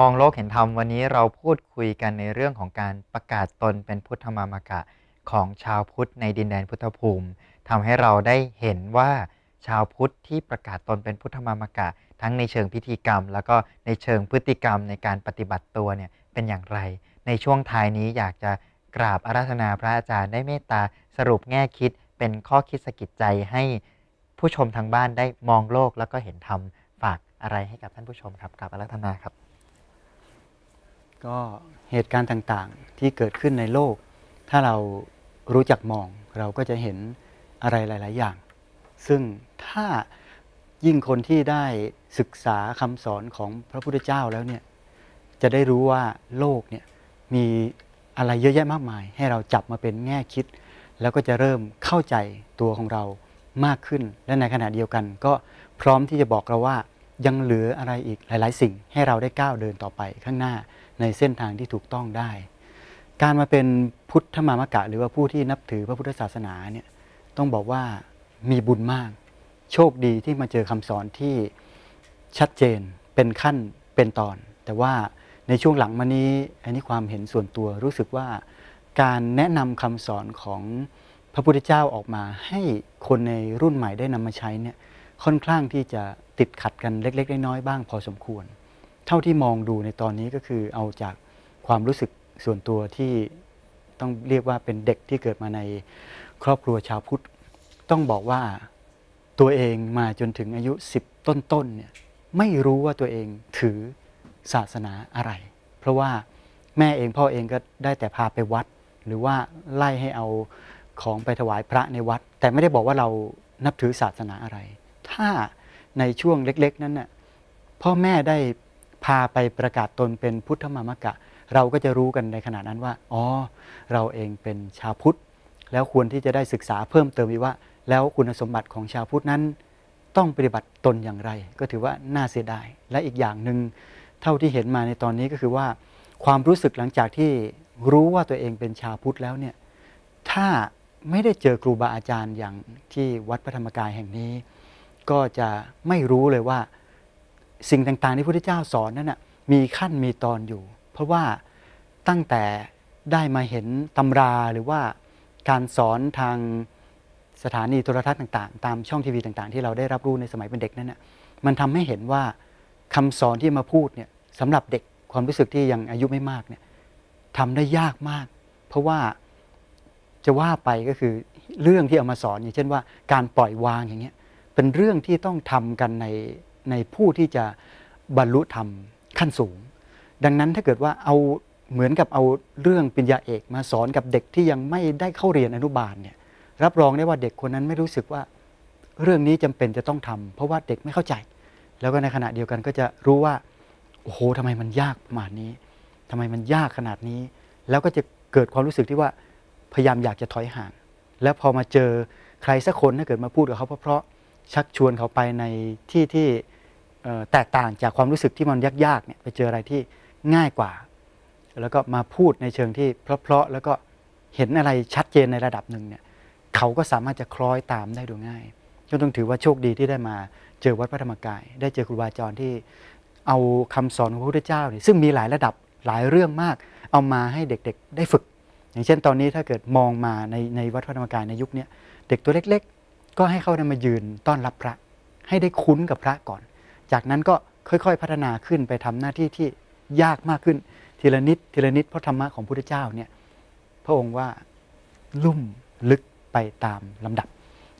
มองโลกเห็นธรรมวันนี้เราพูดคุยกันในเรื่องของการประกาศตนเป็นพุทธมามกะ ของชาวพุทธในดินแดนพุทธภูมิ ทำให้เราได้เห็นว่า ชาวพุทธที่ประกาศตนเป็นพุทธมามกะ ทั้งในเชิงพิธีกรรม แล้วก็ในเชิงพฤติกรรมในการปฏิบัติตัวเนี่ย เป็นอย่างไร ในช่วงท้ายนี้อยากจะกราบอาราธนาพระอาจารย์ได้เมตตาสรุปแง่คิดเป็นข้อคิดสกิดใจให้ผู้ชมทางบ้านได้มองโลกแล้วก็เห็นธรรมฝากอะไรให้กับท่านผู้ชมครับกราบอาราธนาครับก็เหตุการณ์ต่างๆที่เกิดขึ้นในโลก ถ้าเรารู้จักมองเราก็จะเห็นอะไรหลาย ๆ อย่าง ซึ่งถ้ายิ่งคนที่ได้ศึกษาคำสอนของพระพุทธเจ้าแล้วเนี่ย จะได้รู้ว่าโลกเนี่ยมีอะไรเยอะแยะมากมาย ให้เราจับมาเป็นแง่คิด แล้วก็จะเริ่มเข้าใจตัวของเรามากขึ้น และในขณะเดียวกันก็พร้อมที่จะบอกเราว่ายังเหลืออะไรอีกหลายๆ สิ่งให้เราได้ก้าวเดินต่อไปข้างหน้าในเส้นทางที่ถูกต้องได้ การมาเป็นพุทธมามกะ หรือว่าผู้ที่นับถือพระพุทธศาสนาเนี่ยต้องบอกว่ามีบุญมาก โชคดีที่มาเจอคำสอนที่ชัดเจนเป็นขั้นเป็นตอน แต่ว่าในช่วงหลังมานี้อันนี้ความเห็นส่วนตัวรู้สึกว่าการแนะนำคำสอนของพระพุทธเจ้าออกมาให้คนในรุ่นใหม่ได้นำมาใช้เนี่ยค่อนข้างที่จะติดขัดกันเล็กๆน้อยๆบ้าง พอสมควรเท่าที่มองดูในตอนนี้ก็คือเอาจากความรู้สึกส่วนตัวที่ต้องเรียกว่าเป็นเด็กที่เกิดมาในครอบครัวชาวพุทธต้องบอกว่าตัวเองมาจนถึงอายุสิบต้นๆเนี่ยไม่รู้ว่าตัวเองถือศาสนาอะไร เพราะว่าแม่เองพ่อเองก็ได้แต่พาไปวัดหรือว่าไล่ให้เอาของไปถวายพระในวัด แต่ไม่ได้บอกว่าเรานับถือศาสนาอะไร ถ้าในช่วงเล็ก ๆ นั้นน่ะพ่อแม่ได้พาไปประกาศตนเป็นพุทธมามะกะ เราก็จะรู้กันในขณะนั้นว่าอ๋อเราเองเป็นชาวพุทธ แล้วควรที่จะได้ศึกษาเพิ่มเติมอีกว่า แล้วคุณสมบัติของชาวพุทธนั้น ต้องปฏิบัติตนอย่างไรก็ถือว่าน่าเสียดาย และอีกอย่างหนึ่งเท่าที่เห็นมาในตอนนี้ก็คือว่า ความรู้สึกหลังจากที่รู้ว่าตัวเองเป็นชาวพุทธแล้วเนี่ย ถ้าไม่ได้เจอครูบาอาจารย์อย่างที่วัดพระธรรมกายแห่งนี้ ก็จะไม่รู้เลยว่าสิ่งต่างๆที่พระพุทธเจ้าสอนนั้นนะมีขั้นมีตอนอยู่ เพราะว่าตั้งแต่ได้มาเห็นตำราหรือว่าการสอนทางสถานีโทรทัศน์ต่างๆ ตามช่องทีวีต่างๆ ที่เราได้รับรู้ในสมัยเป็นเด็กนั้นนะะมันทำให้เห็นว่าคำสอนที่มาพูดเนี่ยสำหรับเด็กความรู้สึกที่ยังอายุไม่มากเนี่ยทำได้ยากมาก เพราะว่าจะว่าไปก็คือเรื่องที่เอามาสอนอย่างเช่นว่าการปล่อยวางอย่างเงี้ยเป็นเรื่องที่ต้องทำกันในในผู้ที่จะบรรลุธรรมขั้นสูง ดังนั้นถ้าเกิดว่าเอาเหมือนกับเอาเรื่องปัญญาเอกมาสอนกับเด็กที่ยังไม่ได้เข้าเรียนอนุบาลเนี่ยรับรองได้ว่าเด็กคนนั้นไม่รู้สึกว่า เรื่องนี้จำเป็นจะต้องทำ เพราะว่าเด็กไม่เข้าใจ แล้วก็ในขณะเดียวกันก็จะรู้ว่าโอ้โหทำไมมันยากประมาณนี้ ทำไมมันยากขนาดนี้ แล้วก็จะเกิดความรู้สึกที่ว่าพยายามอยากจะถอยห่าง แล้วพอมาเจอใครสักคนถ้าเกิดมาพูดกับเขาเพราะชักชวนเขาไปในที่ที่แตกต่างจากความรู้สึกที่มันยากๆเนี่ยไปเจออะไรที่ง่ายกว่า แล้วก็มาพูดในเชิงที่เพลาะๆแล้วก็เห็นอะไรชัดเจนในระดับหนึ่งเนี่ยเขาก็สามารถจะคล้อยตามได้โดยง่ายก็ต้องถือว่าโชคดีที่ได้มาเจอวัดพระธรรมกายได้เจอครูบาอาจารย์ที่เอาคำสอนของพระพุทธเจ้าเนี่ยซึ่งมีหลายระดับหลายเรื่องมาก เอามาให้เด็กๆได้ฝึก อย่างเช่น ตอนนี้ถ้าเกิดมองมาในในวัดพระธรรมกายในยุคนี้เด็กตัวเล็ก ๆก็ให้เขามายืนต้อนรับพระให้ได้คุ้นกับพระก่อน จากนั้นก็ค่อยๆพัฒนาขึ้นไปทำหน้าที่ที่ยากมากขึ้น ทีละนิด ทีละนิด เพราะธรรมะของพระพุทธเจ้าเนี่ยพระองค์ว่าลุ่มลึกไปตามลำดับ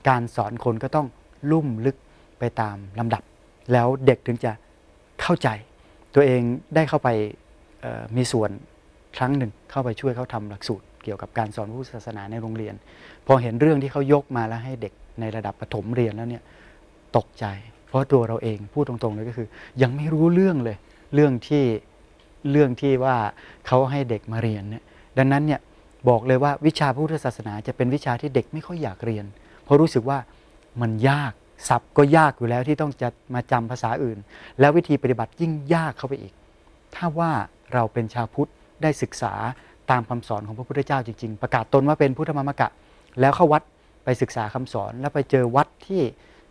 การสอนคนก็ต้องลุ่มลึกไปตามลำดับ แล้วเด็กถึงจะเข้าใจ ตัวเองได้เข้าไปมีส่วนครั้งหนึ่งเข้าไปช่วยเขาทำหลักสูตร เกี่ยวกับการสอนพุทธศาสนาในโรงเรียน พอเห็นเรื่องที่เขายกมาแล้วให้เด็กในระดับปฐมเรียนแล้วเนี่ยตกใจ เพราะตัวเราเองพูดตรงๆเลยก็คือ ยังไม่รู้เรื่องเลยเรื่องที่เรื่องที่ว่าเขาให้เด็กมาเรียนเนี่ยดังนั้นเนี่ยบอกเลยว่าวิชาพุทธศาสนา จะเป็นวิชาที่เด็กไม่ค่อยอยากเรียนเพราะรู้สึกว่ามันยากศัพท์ก็ยากอยู่แล้วที่ต้องจะมาจำภาษาอื่น แล้ว วิธีปฏิบัติยิ่งยากเข้าไปอีก ถ้าว่าเราเป็นชาวพุทธได้ศึกษาตามคำสอนของพระพุทธเจ้าจริง ๆ ประกาศตนว่าเป็นพุทธมามกะ แล้วเข้าวัดไปศึกษาคำสอนแล้วไปเจอวัดที่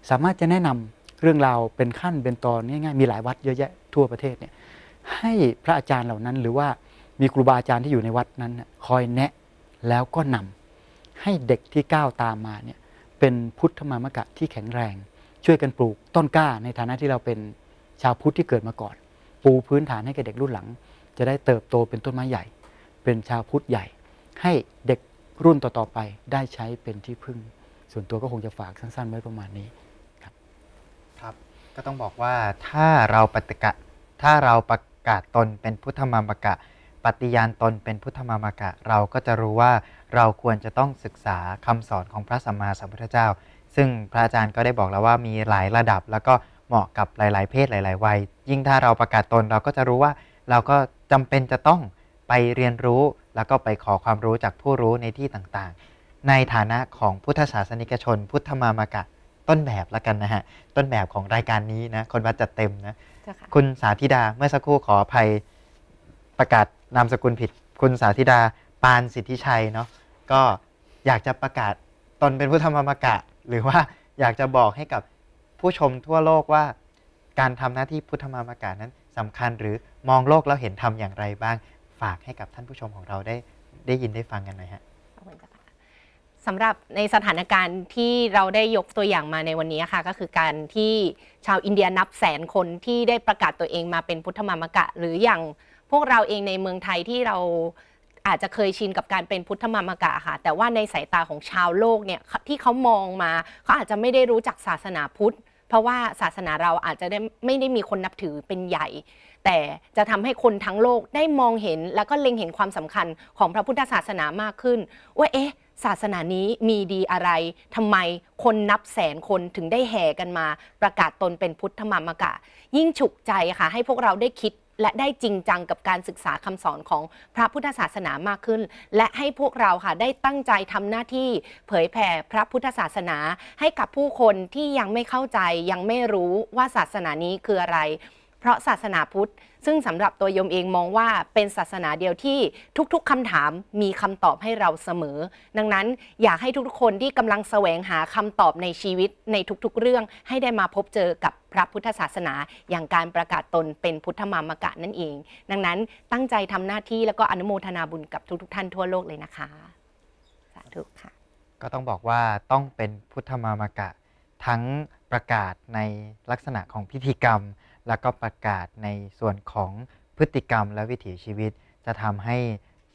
สามารถจะแนะนำเรื่องราวเป็นขั้นเป็นตอนง่ายๆมีหลายวัดเยอะแยะทั่วประเทศเนี่ยให้พระอาจารย์เหล่านั้นหรือว่ามีครูบาอาจารย์ที่อยู่ในวัดนั้นคอยแนะแล้วก็นำให้เด็กที่ก้าวตามมาเนี่ยเป็นพุทธมามกะที่แข็งแรง ช่วยกันปลูกต้นกล้าในฐานะที่เราเป็นชาวพุทธที่เกิดมาก่อน ปูพื้นฐานให้กับเด็กรุ่นหลังจะได้เติบโตเป็นต้นไม้ใหญ่ เป็นชาวพุทธใหญ่ ให้เด็กรุ่นต่อๆไปได้ใช้เป็นที่พึ่ง ส่วนตัวก็คงจะฝากสั้นๆไว้ประมาณนี้ครับครับก็ต้องบอกว่าถ้าเราปฏิกะถ้าเราประกาศตนเป็นพุทธมามกะปฏิญาณตนเป็นพุทธมามกะเราก็จะรู้ว่าเราควรจะต้องศึกษาคำสอนของพระสัมมาสัมพุทธเจ้า ซึ่งพระอาจารย์ก็ได้บอกแล้วว่ามีหลายระดับแล้วก็เหมาะกับหลาย ๆ เพศหลายๆวัยยิ่งถ้าเราประกาศตนเราก็จะรู้ว่าเราก็จำเป็นจะต้องไปเรียนรู้แล้วก็ไปขอความรู้จากผู้รู้ในที่ต่างๆ ในฐานะของพุทธศาสนิกชน พุทธมามากะต้นแบบละกันนะฮะ ต้นแบบของรายการนี้นะคนวัดจัดเต็มนะคุณสาธิดาเมื่อสักครู่ขออภัยประกาศนามสกุลผิด คุณสาธิดาปานสิทธิชัยเนาะ ก็อยากจะประกาศตนเป็นพุทธมามากะหรือว่าอยากจะบอกให้กับผู้ชมทั่วโลกว่า การทำหน้าที่พุทธมามากะนั้นสำคัญหรือมองโลกแล้วเห็นทำอย่างไรบ้างฝากให้กับท่านผู้ชมของเราได้ได้ยินได้ฟังกันหน่อยฮะสำหรับในสถานการณ์ที่เราได้ยกตัวอย่างมาในวันนี้ค่ะก็คือการที่ชาวอินเดียนับแสนคนที่ได้ประกาศตัวเองมาเป็นพุทธมามกะ หรืออย่างพวกเราเองในเมืองไทยที่เราอาจจะเคยชินกับการเป็นพุทธมามกะค่ะแต่ว่าในสายตาของชาวโลกเนี่ยที่เขามองมาเขาอาจจะไม่ได้รู้จักศาสนาพุทธ เพราะว่าศาสนาเราอาจจะไไม่ได้มีคนนับถือเป็นใหญ่แต่จะทำให้คนทั้งโลกได้มองเห็น แล้วก็เล็งเห็นความสำคัญของพระพุทธศาสนามากขึ้น ว่า เอ๊ะศาสนานี้มีดีอะไรทำไมคนนับแสนคนถึงได้แห่กันมาประกาศตนเป็นพุทธมามกะ ยิ่งฉุกใจค่ะให้พวกเราได้คิดและได้จริงจังกับการศึกษาคำสอนของพระพุทธศาสนามากขึ้น และให้พวกเราค่ะได้ตั้งใจทำหน้าที่ เผยแผ่พระพุทธศาสนาให้กับผู้คนที่ยังไม่เข้าใจยังไม่รู้ว่าศาสนานี้คืออะไรเพราะศาสนาพุทธซึ่งสำหรับตัวโยมเองมองว่าเป็นศาสนาเดียวที่ทุกๆคำถามมีคำตอบให้เราเสมอ ดังนั้นอยากให้ทุกๆคนที่กำลังแสวงหาคำตอบในชีวิตในทุกๆเรื่องให้ได้มาพบเจอกับพระพุทธศาสนา อย่างการประกาศตนเป็นพุทธมามกะนั่นเอง ดังนั้นตั้งใจทำหน้าที่แล้วก็อนุโมทนาบุญกับทุกๆท่านทั่วโลกเลยนะคะ สาธุค่ะ ก็ต้องบอกว่าต้องเป็นพุทธมามกะทั้งประกาศในลักษณะของพิธีกรรมแล้วก็ประกาศในส่วนของพฤติกรรมและวิถีชีวิต จะทำให้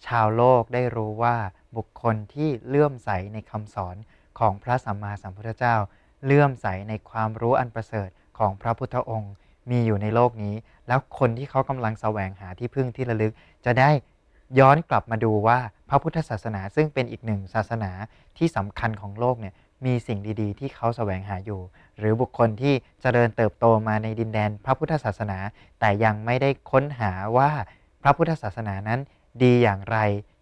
ชาวโลกได้รู้ว่าบุคคลที่เลื่อมใสในคำสอนของพระสัมมาสัมพุทธเจ้าเลื่อมใสในความรู้อันประเสริฐของพระพุทธองค์ มีอยู่ในโลกนี้ แล้วคนที่เขากำลังแสวงหาที่พึ่งที่ระลึก จะได้ย้อนกลับมาดูว่าพระพุทธศาสนาซึ่งเป็นอีกหนึ่งศาสนาที่สำคัญของโลกเนี่ยมีสิ่งดีๆ ที่เขาแสวงหาอยู่ หรือบุคคลที่จเจริญเติบโตมาในดินแดนพระพุทธศาสนา แต่ยังไม่ได้ค้นหาว่าพระพุทธศาสนานั้น ดีอย่างไร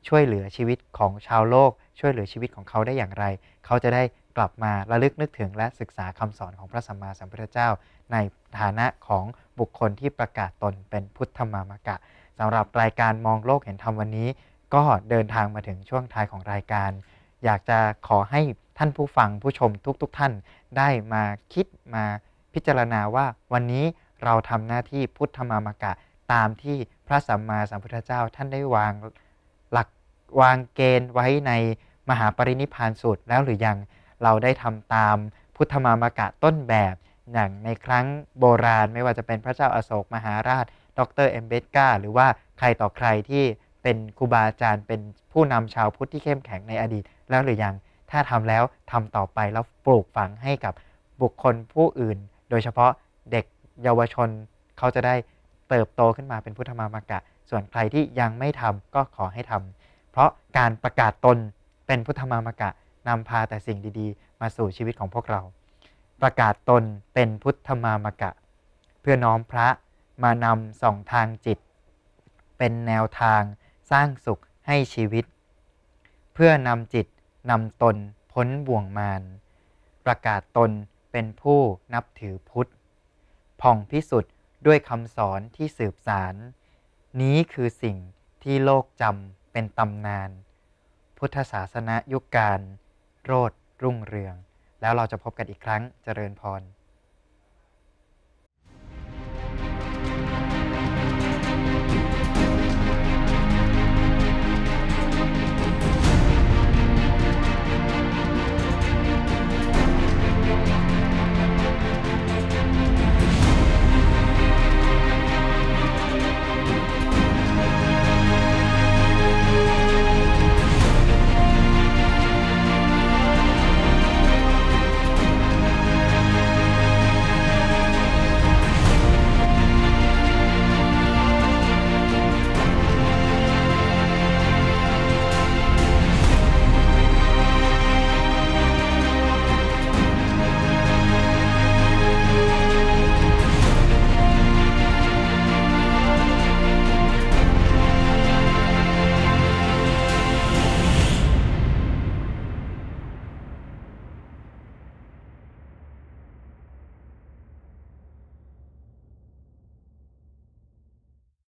ช่วยเหลือชีวิตของชาวโลก ช่วยเหลือชีวิตของเขาได้อย่างไร เขาจะได้กลับมาระลึกนึกถึงและศึกษาคำสอนของพระสัมมาสัมพุทธเจ้า ในฐานะของบุคคลที่ประกาศตนเป็นพุทธมามกะ สำหรับรายการมองโลกเห็นธรรมวันนี้ ก็เดินทางมาถึงช่วงท้ายของรายการอยากจะขอให้ท่านผู้ฟังผู้ชมทุกๆทท่านได้มาคิดมาพิจารณาว่าวันนี้เราทำหน้าที่พุทธมามกะตามที่พระสัมมาสัมพุทธเจ้าท่านได้วางหลักวางเกณฑ์ไว้ในมหาปรินิพานสูตรแล้วหรือยังเราได้ทำตามพุทธมามกะต้นแบบ อย่างในครั้งโบราณไม่ว่าจะเป็นพระเจ้าอาโศกมหาราช ดรเอมเบสกาหรือว่าใครต่อใครที่เป็นครูบาอาจารย์เป็นผู้นำชาวพุทธที่เข้มแข็งในอดีตแล้วหรือยัง ถ้าทำแล้วทำต่อไปแล้วปลูกฝังให้กับบุคคลผู้อื่น โดยเฉพาะเด็กเยาวชนเขาจะได้เติบโตขึ้นมาเป็นพุทธมามากะ ส่วนใครที่ยังไม่ทำก็ขอให้ทำ เพราะการประกาศตนเป็นพุทธมามากะนำพาแต่สิ่งดีๆ มาสู่ชีวิตของพวกเรา ประกาศตนเป็นพุทธมามากะ เพื่อน้อมพระมานำส่องทางจิต เป็นแนวทางสร้างสุขให้ชีวิตเพื่อนำจิตนำตนพ้นบ่วงมารประกาศตนเป็นผู้นับถือพุทธผ่องพิสุทธิ์ด้วยคำสอนที่สืบสาร นี้คือสิ่งที่โลกจำเป็นตำนาน พุทธศาสนายุคการโรดรุ่งเรือง แล้วเราจะพบกันอีกครั้งเจริญพร